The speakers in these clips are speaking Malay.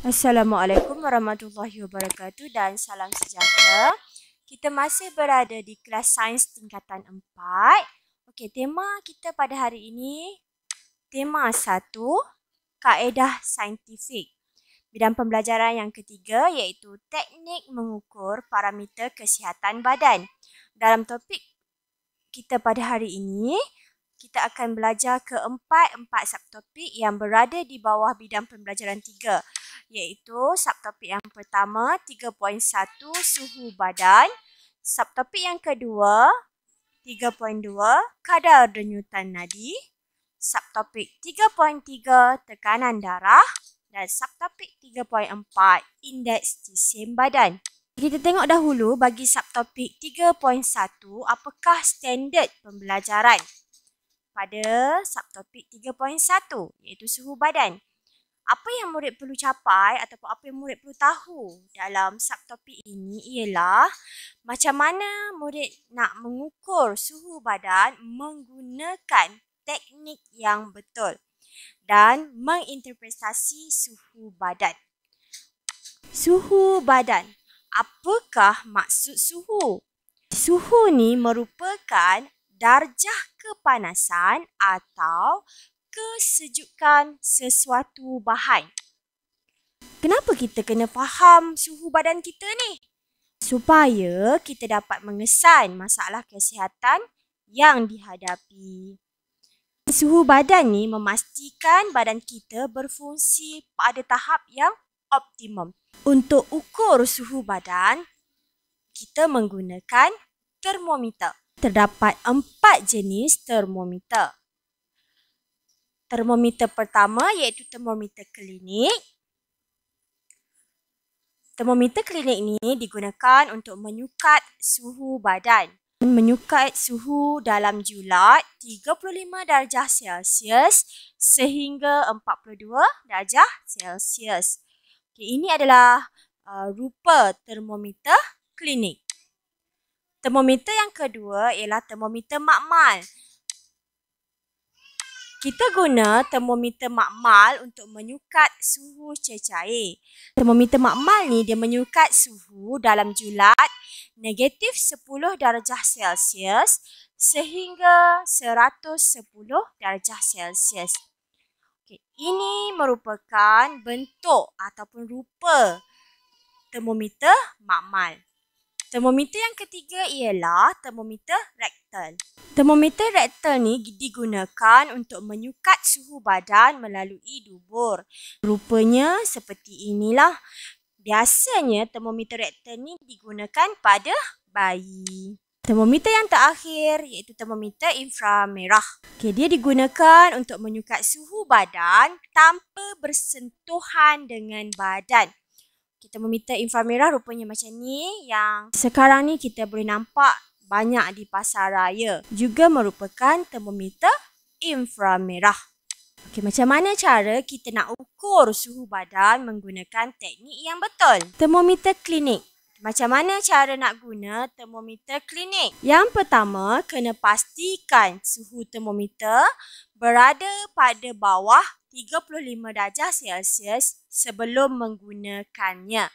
Assalamualaikum warahmatullahi wabarakatuh dan salam sejahtera. Kita masih berada di kelas sains tingkatan 4. Okey, tema kita pada hari ini tema 1 kaedah saintifik. Bidang pembelajaran yang ketiga iaitu teknik mengukur parameter kesihatan badan. Dalam topik kita pada hari ini, kita akan belajar keempat-empat subtopik yang berada di bawah bidang pembelajaran tiga, iaitu subtopik yang pertama 3.1 suhu badan, subtopik yang kedua 3.2 kadar denyutan nadi, subtopik 3.3 tekanan darah dan subtopik 3.4 indeks jisim badan. Kita tengok dahulu bagi subtopik 3.1 apakah standard pembelajaran kepada subtopik 3.1 iaitu suhu badan. Apa yang murid perlu capai ataupun apa yang murid perlu tahu dalam subtopik ini ialah macam mana murid nak mengukur suhu badan menggunakan teknik yang betul dan menginterpretasi suhu badan. Suhu badan. Apakah maksud suhu? Suhu ni merupakan darjah kepanasan atau kesejukan sesuatu bahan. Kenapa kita kena faham suhu badan kita ni? Supaya kita dapat mengesan masalah kesihatan yang dihadapi. Suhu badan ni memastikan badan kita berfungsi pada tahap yang optimum. Untuk ukur suhu badan, kita menggunakan termometer terdapat empat jenis termometer. Termometer pertama iaitu termometer klinik. Termometer klinik ini digunakan untuk menyukat suhu badan. Menyukat suhu dalam julat 35 darjah Celsius sehingga 42 darjah Celsius. Okay, ini adalah uh, rupa termometer klinik. Termometer yang kedua ialah termometer makmal. Kita guna termometer makmal untuk menyukat suhu cecair. Termometer makmal ni dia menyukat suhu dalam julat negatif 10 darjah Celsius sehingga 110 darjah Celsius. Okay. Ini merupakan bentuk ataupun rupa termometer makmal. Termometer yang ketiga ialah termometer rektal. Termometer rektal ni digunakan untuk menyukat suhu badan melalui dubur. Rupanya seperti inilah. Biasanya termometer rektal ni digunakan pada bayi. Termometer yang terakhir iaitu termometer inframerah. Okay dia digunakan untuk menyukat suhu badan tanpa bersentuhan dengan badan kita meminta inframerah rupanya macam ni yang sekarang ni kita boleh nampak banyak di pasar raya. Juga merupakan termometer inframerah. Okey, macam mana cara kita nak ukur suhu badan menggunakan teknik yang betul? Termometer klinik. Macam mana cara nak guna termometer klinik? Yang pertama, kena pastikan suhu termometer berada pada bawah 35 darjah Celsius sebelum menggunakannya.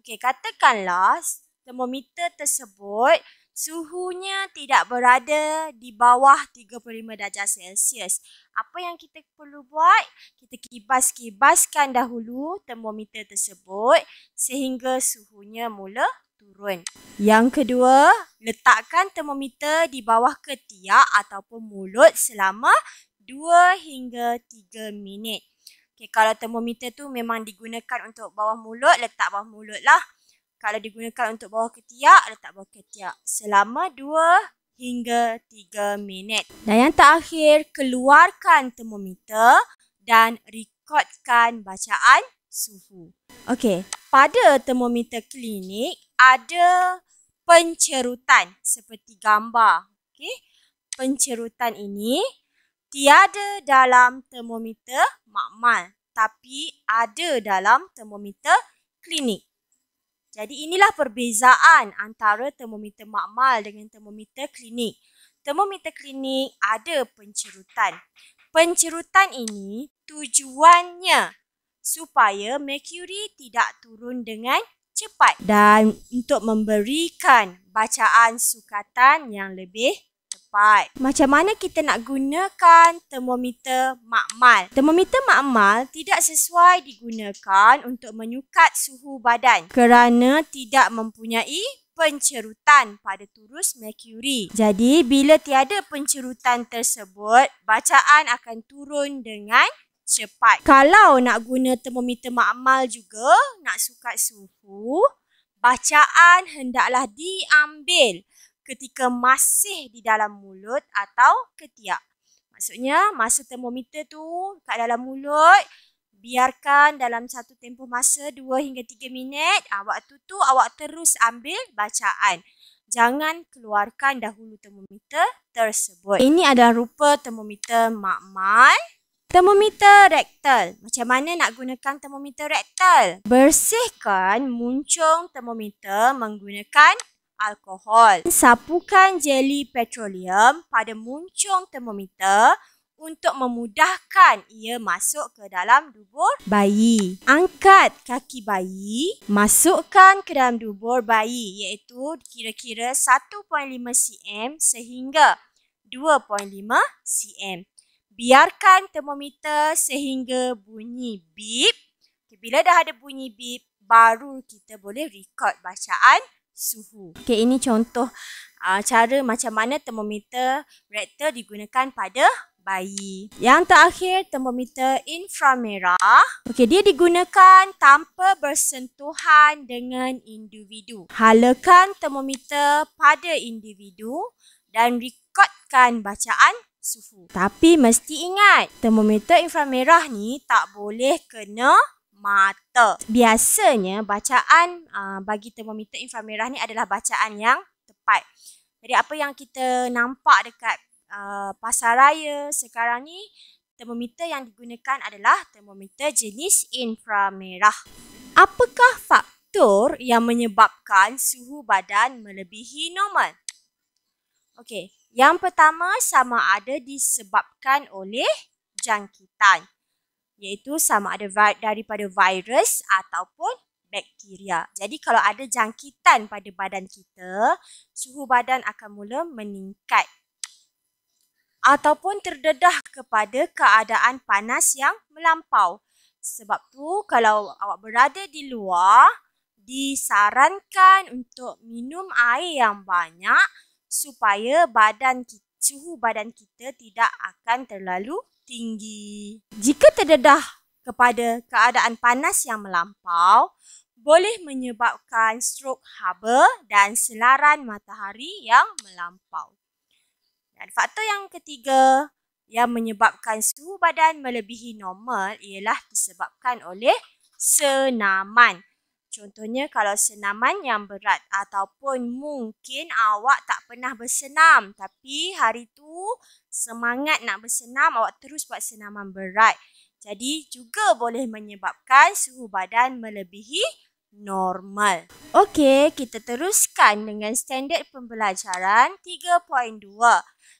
Okey, katakanlah termometer tersebut suhunya tidak berada di bawah 35 darjah Celsius. Apa yang kita perlu buat? Kita kibas-kibaskan dahulu termometer tersebut sehingga suhunya mula turun. Yang kedua, letakkan termometer di bawah ketiak ataupun mulut selama 2 hingga 3 minit. Okay, kalau termometer tu memang digunakan untuk bawah mulut, letak bawah mulut lah. Kalau digunakan untuk bawah ketiak, letak bawah ketiak. Selama 2 hingga 3 minit. Dan yang terakhir, keluarkan termometer dan rekodkan bacaan suhu. Okey, pada termometer klinik ada pencerutan seperti gambar. Okey, pencerutan ini tiada dalam termometer makmal tapi ada dalam termometer klinik. Jadi inilah perbezaan antara termometer makmal dengan termometer klinik. Termometer klinik ada pencerutan. Pencerutan ini tujuannya supaya merkuri tidak turun dengan cepat dan untuk memberikan bacaan sukatan yang lebih cepat. Macam mana kita nak gunakan termometer makmal? Termometer makmal tidak sesuai digunakan untuk menyukat suhu badan kerana tidak mempunyai pencerutan pada turus merkuri. Jadi bila tiada pencerutan tersebut, bacaan akan turun dengan cepat. Kalau nak guna termometer makmal juga, nak sukat suhu, bacaan hendaklah diambil ketika masih di dalam mulut atau ketiak. Maksudnya masa termometer tu kat dalam mulut biarkan dalam satu tempoh masa 2 hingga 3 minit. Awak waktu tu awak terus ambil bacaan. Jangan keluarkan dahulu termometer tersebut. Ini adalah rupa termometer makmal. Termometer rektal. Macam mana nak gunakan termometer rektal? Bersihkan muncung termometer menggunakan alkohol. Sapukan jeli petroleum pada muncung termometer untuk memudahkan ia masuk ke dalam dubur bayi. Angkat kaki bayi, masukkan ke dalam dubur bayi iaitu kira-kira 1.5 cm sehingga 2.5 cm. Biarkan termometer sehingga bunyi beep. Bila dah ada bunyi beep, baru kita boleh record bacaan suhu. Okey, ini contoh uh, cara macam mana termometer rektal digunakan pada bayi. Yang terakhir, termometer inframerah. Okey, dia digunakan tanpa bersentuhan dengan individu. Halakan termometer pada individu dan rekodkan bacaan suhu. Tapi mesti ingat, termometer inframerah ni tak boleh kena mata. Biasanya bacaan uh, bagi termometer inframerah ni adalah bacaan yang tepat. Jadi apa yang kita nampak dekat uh, pasar raya sekarang ni termometer yang digunakan adalah termometer jenis inframerah. Apakah faktor yang menyebabkan suhu badan melebihi normal? Okey, yang pertama sama ada disebabkan oleh jangkitan iaitu sama ada daripada virus ataupun bakteria. Jadi kalau ada jangkitan pada badan kita, suhu badan akan mula meningkat ataupun terdedah kepada keadaan panas yang melampau. Sebab tu kalau awak berada di luar, disarankan untuk minum air yang banyak supaya badan suhu badan kita tidak akan terlalu tinggi. Jika terdedah kepada keadaan panas yang melampau, boleh menyebabkan strok haba dan selaran matahari yang melampau. Dan faktor yang ketiga yang menyebabkan suhu badan melebihi normal ialah disebabkan oleh senaman. Contohnya kalau senaman yang berat ataupun mungkin awak tak pernah bersenam tapi hari tu semangat nak bersenam awak terus buat senaman berat. Jadi juga boleh menyebabkan suhu badan melebihi normal. Okey, kita teruskan dengan standard pembelajaran 3.2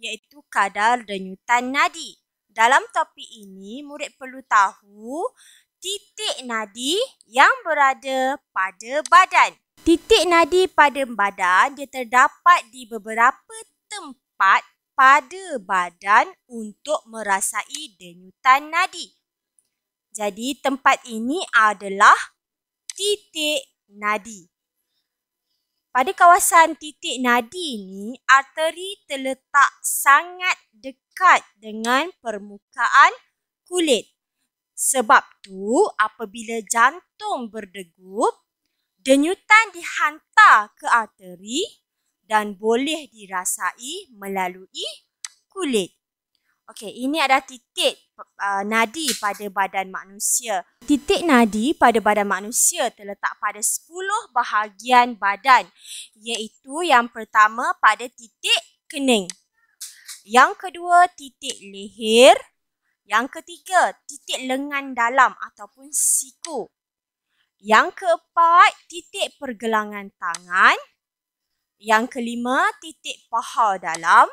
iaitu kadar denyutan nadi. Dalam topik ini, murid perlu tahu titik nadi yang berada pada badan. Titik nadi pada badan dia terdapat di beberapa tempat pada badan untuk merasai denyutan nadi. Jadi tempat ini adalah titik nadi. Pada kawasan titik nadi ini, arteri terletak sangat dekat dengan permukaan kulit. Sebab tu apabila jantung berdegup, denyutan dihantar ke arteri dan boleh dirasai melalui kulit. Okey, ini ada titik uh, nadi pada badan manusia. Titik nadi pada badan manusia terletak pada 10 bahagian badan iaitu yang pertama pada titik kening. Yang kedua titik leher, yang ketiga, titik lengan dalam ataupun siku. Yang keempat, titik pergelangan tangan. Yang kelima, titik paha dalam.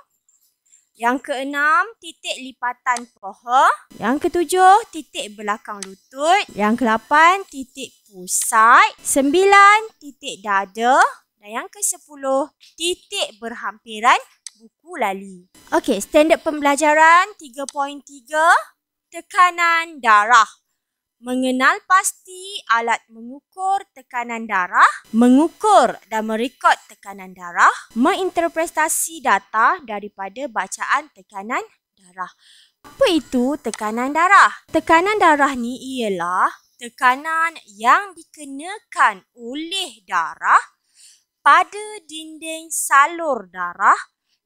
Yang keenam, titik lipatan paha. Yang ketujuh, titik belakang lutut. Yang kelapan, titik pusat. Sembilan, titik dada. Dan yang kesepuluh, titik berhampiran buku lali. Okey, standard pembelajaran 3.3 tekanan darah. Mengenal pasti alat mengukur tekanan darah, mengukur dan merekod tekanan darah, menginterpretasi data daripada bacaan tekanan darah. Apa itu tekanan darah? Tekanan darah ni ialah tekanan yang dikenakan oleh darah pada dinding salur darah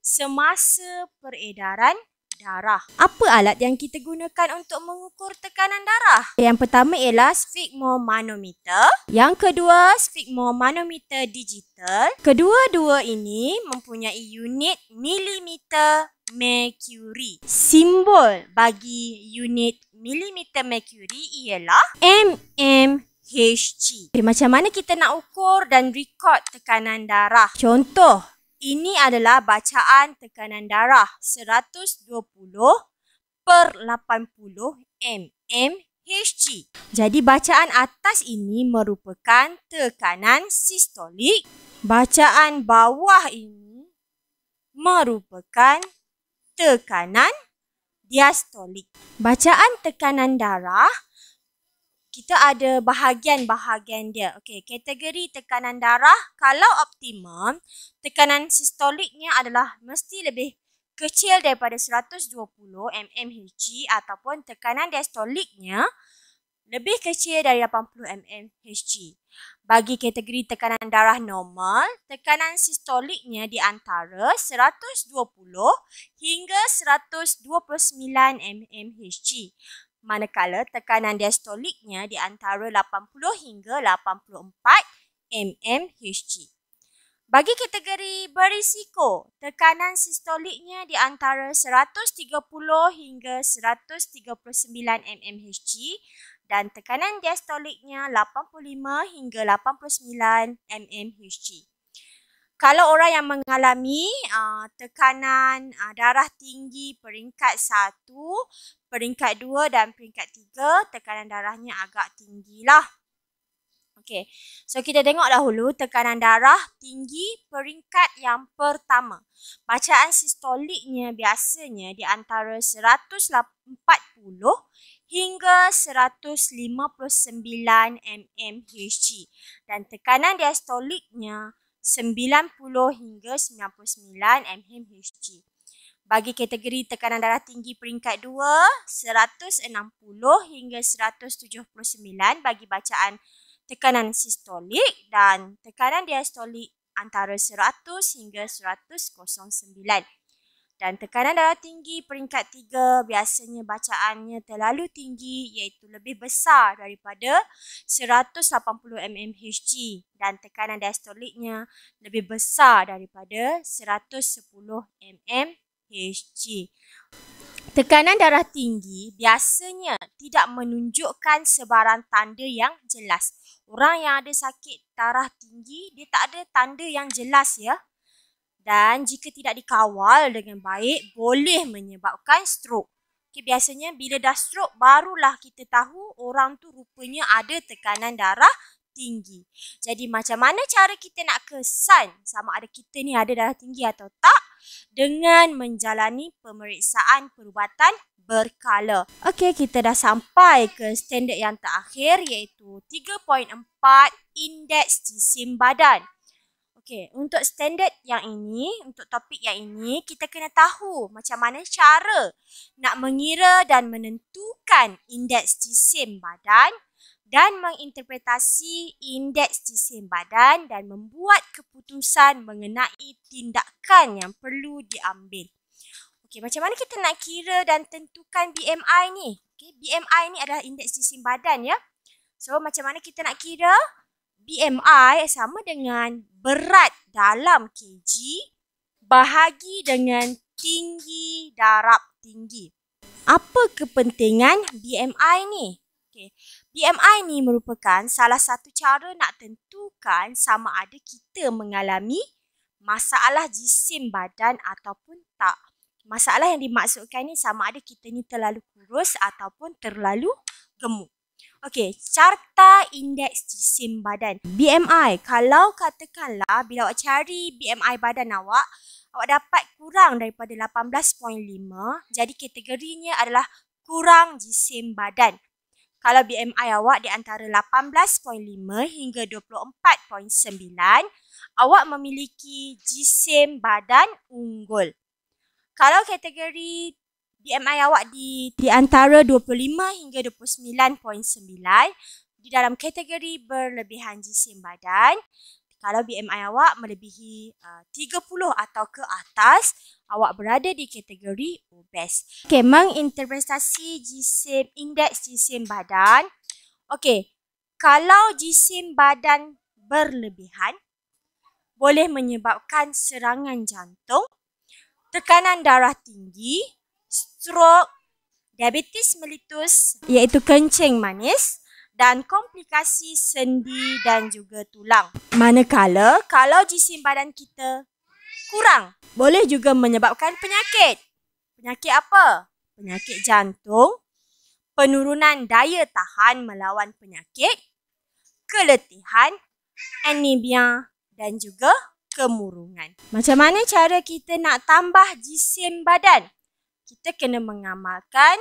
semasa peredaran darah. Apa alat yang kita gunakan untuk mengukur tekanan darah? Yang pertama ialah sphygmomanometer. Yang kedua, sphygmomanometer digital. Kedua-dua ini mempunyai unit milimeter mercury. Simbol bagi unit milimeter mercury ialah mmHg. Jadi, macam mana kita nak ukur dan rekod tekanan darah? Contoh, ini adalah bacaan tekanan darah 120 per 80 mmHg. Jadi bacaan atas ini merupakan tekanan sistolik. Bacaan bawah ini merupakan tekanan diastolik. Bacaan tekanan darah kita ada bahagian-bahagian dia. Okey, kategori tekanan darah kalau optimum, tekanan sistoliknya adalah mesti lebih kecil daripada 120 mmHg ataupun tekanan diastoliknya lebih kecil dari 80 mmHg. Bagi kategori tekanan darah normal, tekanan sistoliknya di antara 120 hingga 129 mmHg manakala tekanan diastoliknya di antara 80 hingga 84 mmHg. Bagi kategori berisiko, tekanan sistoliknya di antara 130 hingga 139 mmHg dan tekanan diastoliknya 85 hingga 89 mmHg kalau orang yang mengalami uh, tekanan uh, darah tinggi peringkat 1, peringkat 2 dan peringkat 3, tekanan darahnya agak tinggilah. Okay, So kita tengok dahulu tekanan darah tinggi peringkat yang pertama. Bacaan sistoliknya biasanya di antara 140 hingga 159 mmHg dan tekanan diastoliknya 90 hingga 99 mmHg. Bagi kategori tekanan darah tinggi peringkat 2, 160 hingga 179 bagi bacaan tekanan sistolik dan tekanan diastolik antara 100 hingga 109 dan tekanan darah tinggi peringkat 3 biasanya bacaannya terlalu tinggi iaitu lebih besar daripada 180 mmHg dan tekanan diastoliknya lebih besar daripada 110 mmHg. Tekanan darah tinggi biasanya tidak menunjukkan sebarang tanda yang jelas. Orang yang ada sakit darah tinggi dia tak ada tanda yang jelas ya dan jika tidak dikawal dengan baik boleh menyebabkan strok. Okay, biasanya bila dah strok barulah kita tahu orang tu rupanya ada tekanan darah tinggi. Jadi macam mana cara kita nak kesan sama ada kita ni ada darah tinggi atau tak dengan menjalani pemeriksaan perubatan berkala. Okey, kita dah sampai ke standard yang terakhir iaitu 3.4 indeks jisim badan. Okey, untuk standard yang ini, untuk topik yang ini, kita kena tahu macam mana cara nak mengira dan menentukan indeks jisim badan dan menginterpretasi indeks jisim badan dan membuat keputusan mengenai tindakan yang perlu diambil. Okey, macam mana kita nak kira dan tentukan BMI ni? Okey, BMI ni adalah indeks jisim badan ya. So, macam mana kita nak kira? BMI sama dengan berat dalam kg bahagi dengan tinggi darab tinggi. Apa kepentingan BMI ni? Okay. BMI ni merupakan salah satu cara nak tentukan sama ada kita mengalami masalah jisim badan ataupun tak. Masalah yang dimaksudkan ni sama ada kita ni terlalu kurus ataupun terlalu gemuk. Okey, carta indeks jisim badan. BMI, kalau katakanlah bila awak cari BMI badan awak, awak dapat kurang daripada 18.5, jadi kategorinya adalah kurang jisim badan. Kalau BMI awak di antara 18.5 hingga 24.9, awak memiliki jisim badan unggul. Kalau kategori BMI awak di di antara 25 hingga 29.9 di dalam kategori berlebihan jisim badan. Kalau BMI awak melebihi uh, 30 atau ke atas, awak berada di kategori obes. Okey, menginterpretasi jisim indeks jisim badan. Okay, kalau jisim badan berlebihan boleh menyebabkan serangan jantung, tekanan darah tinggi, Stroke, diabetes melitus iaitu kencing manis dan komplikasi sendi dan juga tulang. Manakala kalau jisim badan kita kurang, boleh juga menyebabkan penyakit. Penyakit apa? Penyakit jantung, penurunan daya tahan melawan penyakit, keletihan, anemia dan juga kemurungan. Macam mana cara kita nak tambah jisim badan? kita kena mengamalkan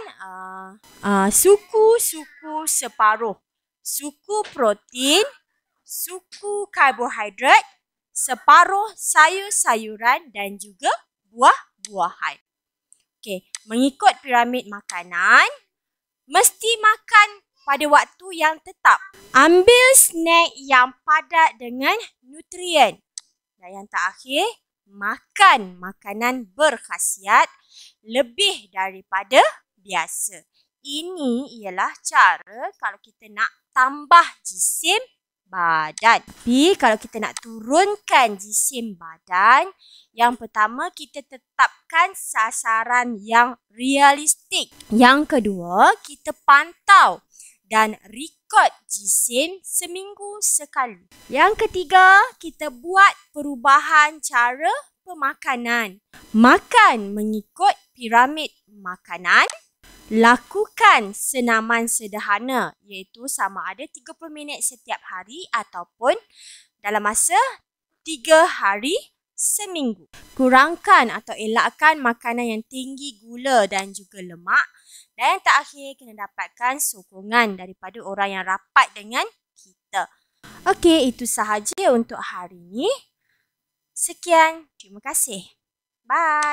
suku-suku eh, eh, uh, uh, separuh. Suku protein, suku karbohidrat, separuh sayur-sayuran dan juga buah-buahan. Okay, mengikut piramid makanan, mesti makan pada waktu yang tetap. Ambil snack yang padat dengan nutrien. Dan yang terakhir, makan makanan berkhasiat lebih daripada biasa. Ini ialah cara kalau kita nak tambah jisim badan. Tapi kalau kita nak turunkan jisim badan, yang pertama kita tetapkan sasaran yang realistik. Yang kedua, kita pantau dan rekod jisim seminggu sekali. Yang ketiga, kita buat perubahan cara pemakanan. Makan mengikut piramid makanan. Lakukan senaman sederhana iaitu sama ada 30 minit setiap hari ataupun dalam masa 3 hari seminggu. Kurangkan atau elakkan makanan yang tinggi gula dan juga lemak. Dan yang akhir kena dapatkan sokongan daripada orang yang rapat dengan kita. Okey, itu sahaja untuk hari ini. Sekian, terima kasih. Bye.